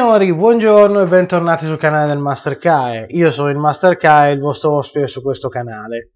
Signori, buongiorno e bentornati sul canale del Master Kae. Io sono il Master Kae, il vostro ospite su questo canale.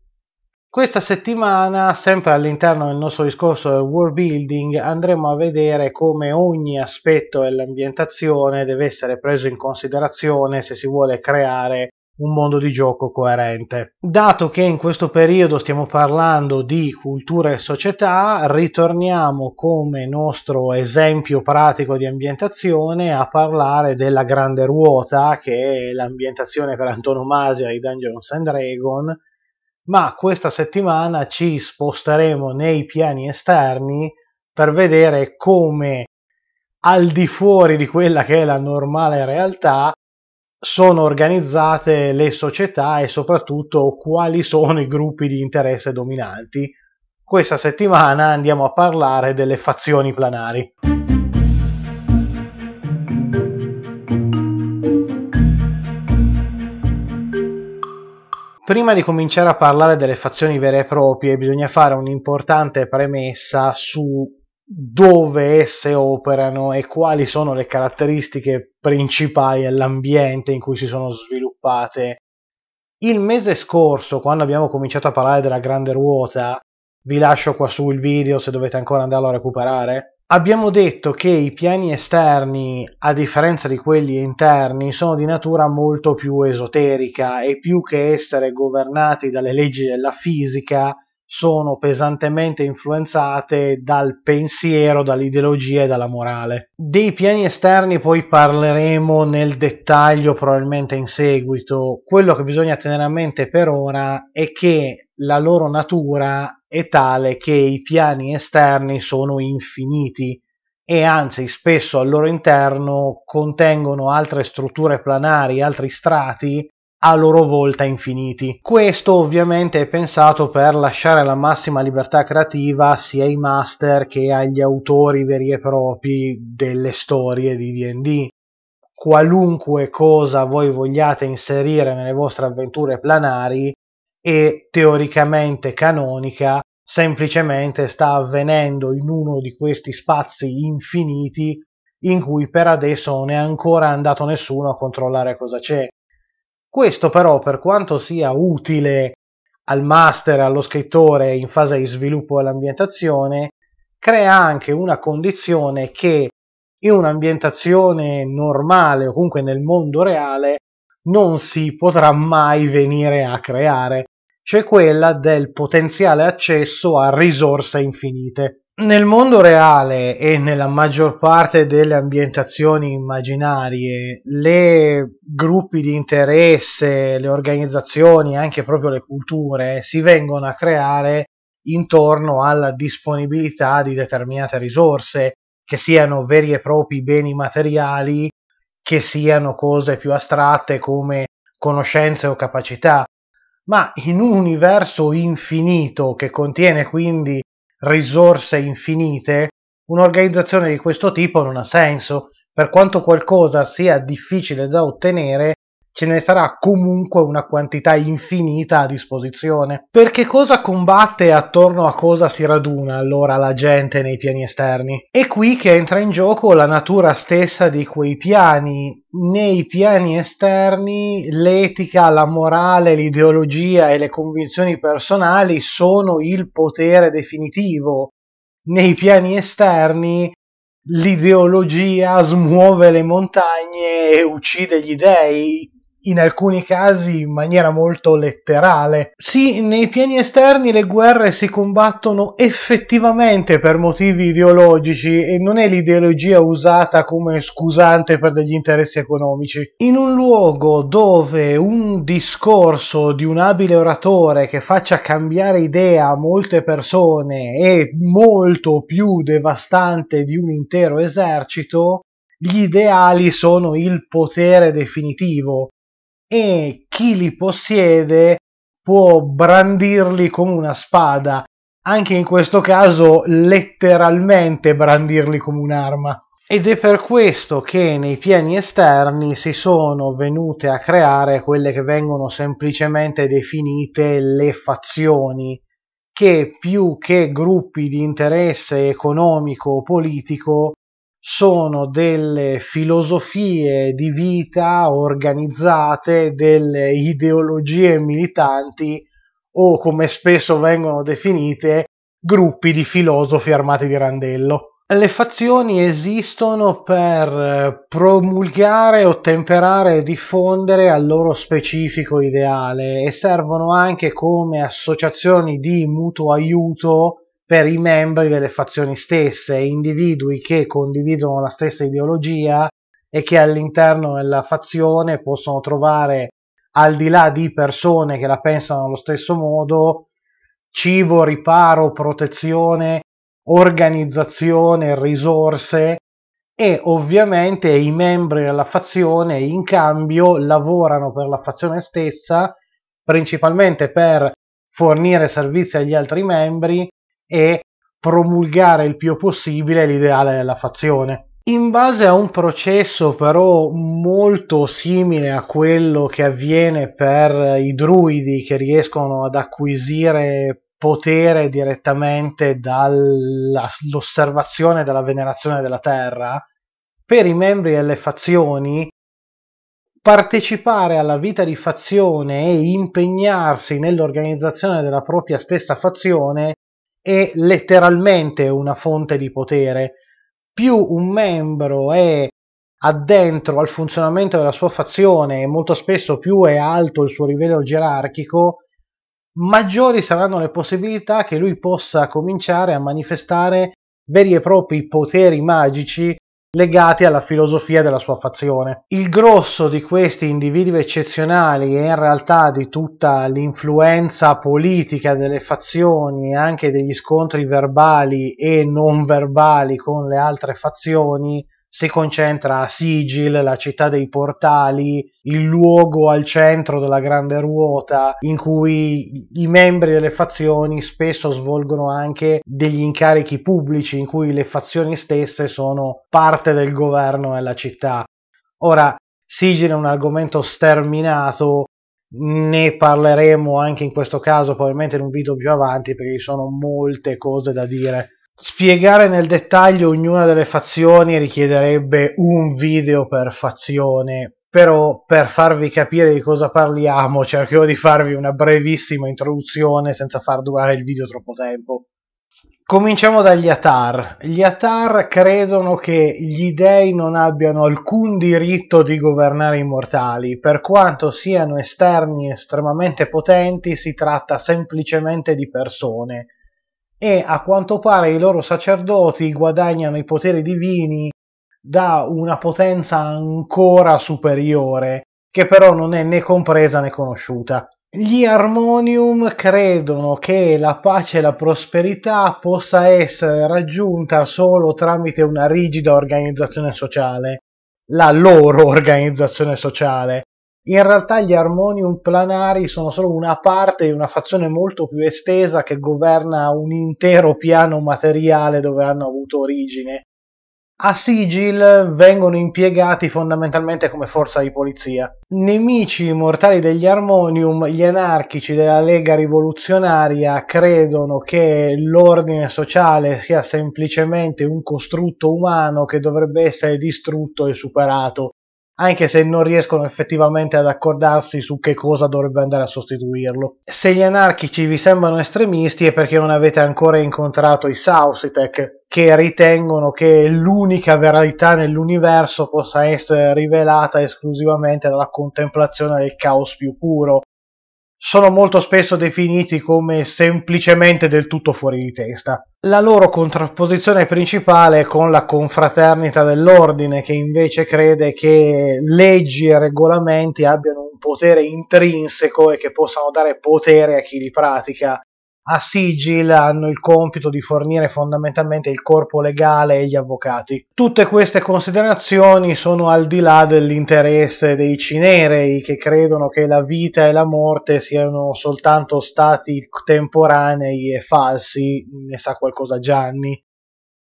Questa settimana, sempre all'interno del nostro discorso del world building, andremo a vedere come ogni aspetto dell'ambientazione deve essere preso in considerazione se si vuole creare un mondo di gioco coerente. Dato che in questo periodo stiamo parlando di cultura e società, ritorniamo come nostro esempio pratico di ambientazione a parlare della grande ruota, che è l'ambientazione per antonomasia di Dungeons and Dragons, ma questa settimana ci sposteremo nei piani esterni per vedere come al di fuori di quella che è la normale realtà sono organizzate le società e soprattutto quali sono i gruppi di interesse dominanti. Questa settimana andiamo a parlare delle fazioni planari. Prima di cominciare a parlare delle fazioni vere e proprie bisogna fare un'importante premessa su dove esse operano e quali sono le caratteristiche principali all'ambiente in cui si sono sviluppate. Il mese scorso, quando abbiamo cominciato a parlare della grande ruota, vi lascio qua su il video se dovete ancora andarlo a recuperare, abbiamo detto che i piani esterni, a differenza di quelli interni, sono di natura molto più esoterica e più che essere governati dalle leggi della fisica, sono pesantemente influenzate dal pensiero, dall'ideologia e dalla morale. Dei piani esterni poi parleremo nel dettaglio probabilmente in seguito. Quello che bisogna tenere a mente per ora è che la loro natura è tale che i piani esterni sono infiniti e anzi spesso al loro interno contengono altre strutture planari, altri strati a loro volta infiniti. Questo ovviamente è pensato per lasciare la massima libertà creativa sia ai master che agli autori veri e propri delle storie di DD. Qualunque cosa voi vogliate inserire nelle vostre avventure planari è teoricamente canonica, semplicemente sta avvenendo in uno di questi spazi infiniti in cui per adesso non è ancora andato nessuno a controllare cosa c'è questo però, per quanto sia utile al master, allo scrittore in fase di sviluppo dell'ambientazione, crea anche una condizione che in un'ambientazione normale o comunque nel mondo reale non si potrà mai venire a creare, cioè quella del potenziale accesso a risorse infinite nel mondo reale e nella maggior parte delle ambientazioni immaginarie, le gruppi di interesse, le organizzazioni, anche proprio le culture, eh, si vengono a creare intorno alla disponibilità di determinate risorse, che siano veri e propri beni materiali, che siano cose più astratte come conoscenze o capacità. Ma in un universo infinito che contiene quindi risorse infinite, un'organizzazione di questo tipo non ha senso, per quanto qualcosa sia difficile da ottenere, ce ne sarà comunque una quantità infinita a disposizione. Perché cosa combatte e attorno a cosa si raduna allora la gente nei piani esterni? È qui che entra in gioco la natura stessa di quei piani. Nei piani esterni l'etica, la morale, l'ideologia e le convinzioni personali sono il potere definitivo. Nei piani esterni l'ideologia smuove le montagne e uccide gli dei in alcuni casi in maniera molto letterale. Sì, nei piani esterni le guerre si combattono effettivamente per motivi ideologici e non è l'ideologia usata come scusante per degli interessi economici. In un luogo dove un discorso di un abile oratore che faccia cambiare idea a molte persone è molto più devastante di un intero esercito, gli ideali sono il potere definitivo e chi li possiede può brandirli come una spada, anche in questo caso letteralmente brandirli come un'arma. Ed è per questo che nei piani esterni si sono venute a creare quelle che vengono semplicemente definite le fazioni, che più che gruppi di interesse economico o politico sono delle filosofie di vita organizzate, delle ideologie militanti o come spesso vengono definite gruppi di filosofi armati di randello. Le fazioni esistono per eh, promulgare, ottemperare e diffondere al loro specifico ideale e servono anche come associazioni di mutuo aiuto per i membri delle fazioni stesse, individui che condividono la stessa ideologia e che all'interno della fazione possono trovare, al di là di persone che la pensano allo stesso modo, cibo, riparo, protezione, organizzazione, risorse e ovviamente i membri della fazione in cambio lavorano per la fazione stessa, principalmente per fornire servizi agli altri membri e promulgare il più possibile l'ideale della fazione. In base a un processo però molto simile a quello che avviene per i druidi che riescono ad acquisire potere direttamente dall'osservazione della venerazione della terra, per i membri delle fazioni partecipare alla vita di fazione e impegnarsi nell'organizzazione della propria stessa fazione è letteralmente una fonte di potere. Più un membro è addentro al funzionamento della sua fazione e molto spesso più è alto il suo livello gerarchico, maggiori saranno le possibilità che lui possa cominciare a manifestare veri e propri poteri magici legati alla filosofia della sua fazione. Il grosso di questi individui eccezionali e in realtà di tutta l'influenza politica delle fazioni e anche degli scontri verbali e non verbali con le altre fazioni si concentra a Sigil, la città dei portali, il luogo al centro della grande ruota in cui i membri delle fazioni spesso svolgono anche degli incarichi pubblici in cui le fazioni stesse sono parte del governo della città. Ora, Sigil è un argomento sterminato, ne parleremo anche in questo caso probabilmente in un video più avanti perché ci sono molte cose da dire. Spiegare nel dettaglio ognuna delle fazioni richiederebbe un video per fazione, però per farvi capire di cosa parliamo cercherò di farvi una brevissima introduzione senza far durare il video troppo tempo. Cominciamo dagli Atar. Gli Atar credono che gli dei non abbiano alcun diritto di governare i mortali, per quanto siano esterni estremamente potenti si tratta semplicemente di persone e a quanto pare i loro sacerdoti guadagnano i poteri divini da una potenza ancora superiore, che però non è né compresa né conosciuta. Gli Harmonium credono che la pace e la prosperità possa essere raggiunta solo tramite una rigida organizzazione sociale, la loro organizzazione sociale, in realtà gli armonium planari sono solo una parte di una fazione molto più estesa che governa un intero piano materiale dove hanno avuto origine. A Sigil vengono impiegati fondamentalmente come forza di polizia. Nemici mortali degli Armonium, gli anarchici della Lega rivoluzionaria credono che l'ordine sociale sia semplicemente un costrutto umano che dovrebbe essere distrutto e superato anche se non riescono effettivamente ad accordarsi su che cosa dovrebbe andare a sostituirlo. Se gli anarchici vi sembrano estremisti è perché non avete ancora incontrato i Sausitech, che ritengono che l'unica verità nell'universo possa essere rivelata esclusivamente dalla contemplazione del caos più puro, sono molto spesso definiti come semplicemente del tutto fuori di testa. La loro contrapposizione principale è con la confraternita dell'ordine, che invece crede che leggi e regolamenti abbiano un potere intrinseco e che possano dare potere a chi li pratica a Sigil hanno il compito di fornire fondamentalmente il corpo legale e gli avvocati. Tutte queste considerazioni sono al di là dell'interesse dei cinerei che credono che la vita e la morte siano soltanto stati temporanei e falsi, ne sa qualcosa Gianni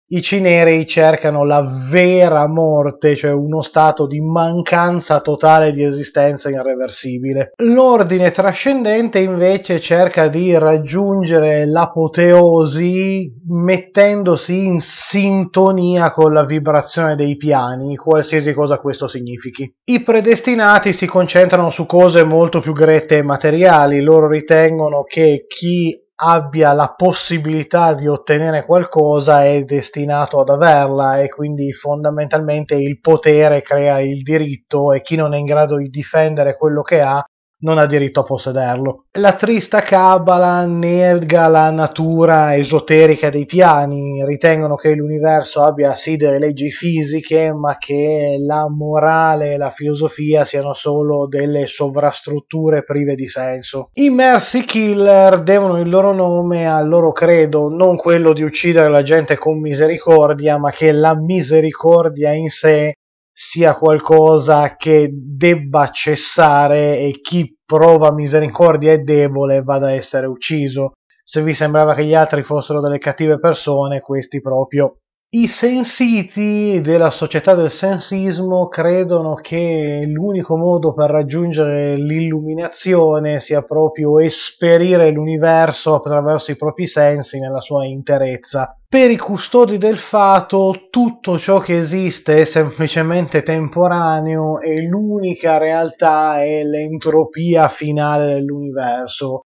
i cinerei cercano la vera morte, cioè uno stato di mancanza totale di esistenza irreversibile. L'ordine trascendente invece cerca di raggiungere l'apoteosi mettendosi in sintonia con la vibrazione dei piani, qualsiasi cosa questo significhi. I predestinati si concentrano su cose molto più grette e materiali, loro ritengono che chi abbia la possibilità di ottenere qualcosa è destinato ad averla e quindi fondamentalmente il potere crea il diritto e chi non è in grado di difendere quello che ha non ha diritto a possederlo. La trista cabala nega la natura esoterica dei piani, ritengono che l'universo abbia sì delle leggi fisiche, ma che la morale e la filosofia siano solo delle sovrastrutture prive di senso. I Mercy Killer devono il loro nome al loro credo, non quello di uccidere la gente con misericordia, ma che la misericordia in sé sia qualcosa che debba cessare e chi prova misericordia e debole vada a essere ucciso. Se vi sembrava che gli altri fossero delle cattive persone, questi proprio i sensiti della società del sensismo credono che l'unico modo per raggiungere l'illuminazione sia proprio esperire l'universo attraverso i propri sensi nella sua interezza. Per i custodi del fato tutto ciò che esiste è semplicemente temporaneo e l'unica realtà è l'entropia finale dell'universo.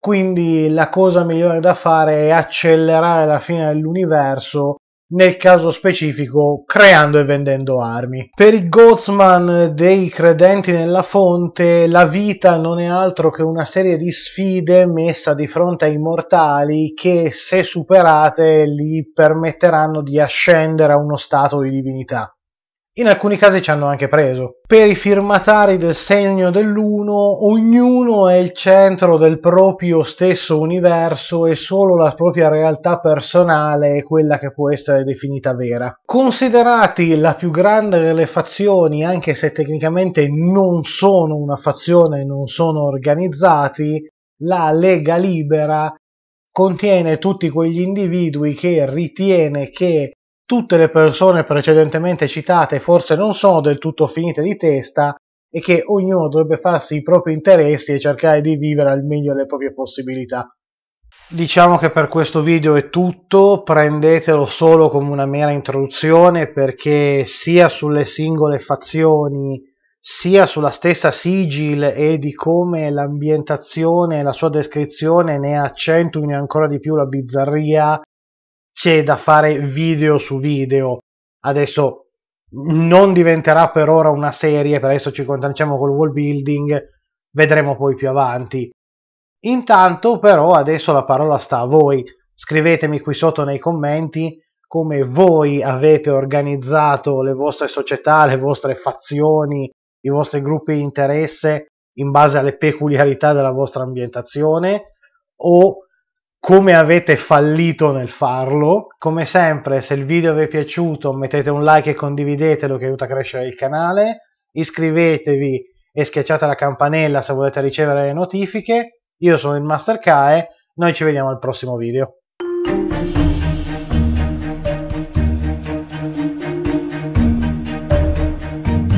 Quindi la cosa migliore da fare è accelerare la fine dell'universo nel caso specifico creando e vendendo armi. Per i Gozman dei credenti nella fonte, la vita non è altro che una serie di sfide messa di fronte ai mortali che, se superate, li permetteranno di ascendere a uno stato di divinità. In alcuni casi ci hanno anche preso. Per i firmatari del segno dell'uno, ognuno è il centro del proprio stesso universo e solo la propria realtà personale è quella che può essere definita vera. Considerati la più grande delle fazioni, anche se tecnicamente non sono una fazione, non sono organizzati, la Lega Libera contiene tutti quegli individui che ritiene che tutte le persone precedentemente citate forse non sono del tutto finite di testa e che ognuno dovrebbe farsi i propri interessi e cercare di vivere al meglio le proprie possibilità. Diciamo che per questo video è tutto, prendetelo solo come una mera introduzione perché sia sulle singole fazioni sia sulla stessa Sigil e di come l'ambientazione e la sua descrizione ne accentuino ancora di più la bizzarria c'è da fare video su video. Adesso non diventerà per ora una serie, per adesso ci contanciamo col wall building, vedremo poi più avanti. Intanto però adesso la parola sta a voi, scrivetemi qui sotto nei commenti come voi avete organizzato le vostre società, le vostre fazioni, i vostri gruppi di interesse in base alle peculiarità della vostra ambientazione o come avete fallito nel farlo. Come sempre, se il video vi è piaciuto, mettete un like e condividetelo che aiuta a crescere il canale. Iscrivetevi e schiacciate la campanella se volete ricevere le notifiche. Io sono il Master Kae, noi ci vediamo al prossimo video.